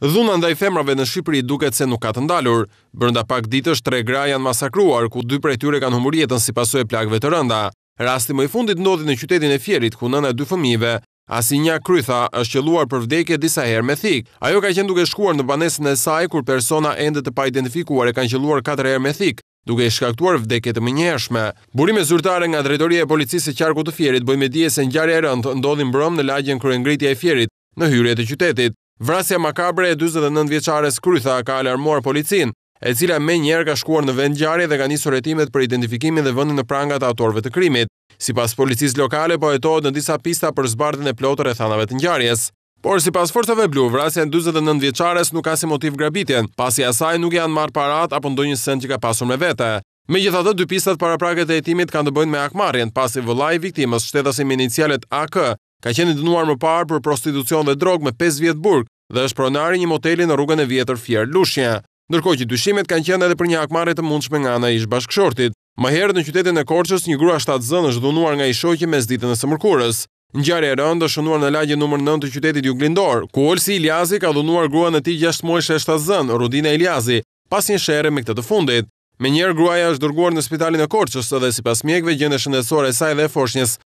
Dhuna ndaj femrave në Shqipëri duket se nuk ka të ndalur. Brënda pak ditësh tre gra janë masakruar ku dy prej tyre kanë humbur jetën si pasojë e plagëve të rënda. Rasti më i fundit ndodhi në qytetin e Fierit ku nëna e dy fëmijëve, asi një krytha, është qelluar për vdekje disa herë me thik. Ajo ka qenë duke shkuar në banesën e saj kur persona ende të paidentifikuar e kanë qelluar katër herë me thik, duke i shkaktuar vdekje të mënjeshme. Burime zyrtare nga drejtoria e policisë së qarkut të Fierit bëjmë dije se ngjarja e rëndë ndodhi në në lagjen kryengritja e Fierit, në hyrje të qytetit. Vrasja makabre e 29 vjeqares krytha ka alarmuar policin, e cila me njerë ka shkuar në vend gjari dhe ka njësë retimet për identifikimin dhe vëndin në prangat autorve të krimit. Si pas policis lokale, po etohet në disa pista për zbardin e plotër e thanave të njarjes. Por si pas forceve blu, vrasja e 29 vjeqares nuk ka si motiv grabitjen, pasi asaj nuk janë marë parat apo ndonjë sen që ka pasur me vete. Me gjitha dhe, dy pistat para praget e etimit kanë të bëjnë me akmarjen, pasi vëllaj viktimës shtetasim inicialet AK ka qenë i dënuar më parë për prostitucion dhe drogë me 5 vjet burg dhe është pronari një moteli në rrugën e vjetër Fier Lushnja, ndërkohë që dyshimet kanë qenë edhe për një akmarrje të mundshme nga ana e ish bashkëshortit. Më herët në qytetin e Korçës një grua shtatzën është dhunuar nga i shoqi mes ditën e së mërkurës. Ngjarja e rëndë është shënuar në lagjen numër 9 të qytetit Juglindor, ku Olsi Iliazi ka dhunuar gruan e tij 6 muajshe shtatzën, Rudina Iliazi, pas një sherre me këtë të fundit. Menjëherë gruaja është dërguar në spitalin e Korçës dhe sipas mjekëve gjendja shëndetësore e saj dhe foshnjës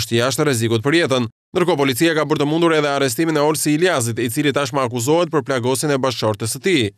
është jashtë rrezikut për jetën. Litgo policia ka bërë të mundur edhe arrestimin e Olsi Iliazit, i cili tashmë akuzohet për plagosjen e bashkortsës së tij.